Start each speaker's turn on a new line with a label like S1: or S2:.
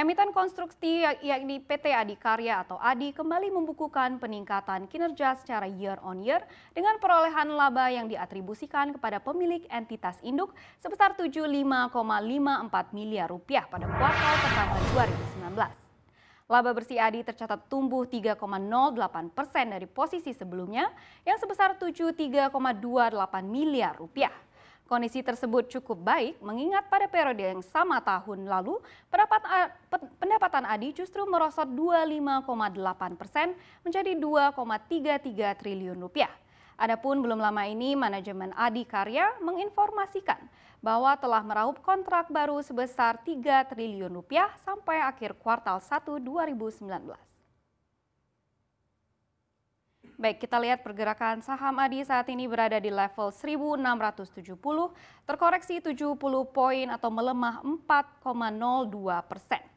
S1: Emiten konstruksi ya- yakni PT Karya atau Adi kembali membukukan peningkatan kinerja secara year on year dengan perolehan laba yang diatribusikan kepada pemilik entitas induk sebesar 75,54 miliar rupiah pada kuartal pertama 2019. Laba bersih Adi tercatat tumbuh 3,08 persen dari posisi sebelumnya yang sebesar 73,28 miliar rupiah. Kondisi tersebut cukup baik mengingat pada periode yang sama tahun lalu pendapatan Adi justru merosot 25,8 persen menjadi 2,33 triliun rupiah. Adapun belum lama ini manajemen Adi Karya menginformasikan bahwa telah meraup kontrak baru sebesar 3 triliun rupiah sampai akhir kuartal 1 2019. Baik, kita lihat pergerakan saham Adi saat ini berada di level 1670, terkoreksi 70 poin atau melemah 4,02 persen.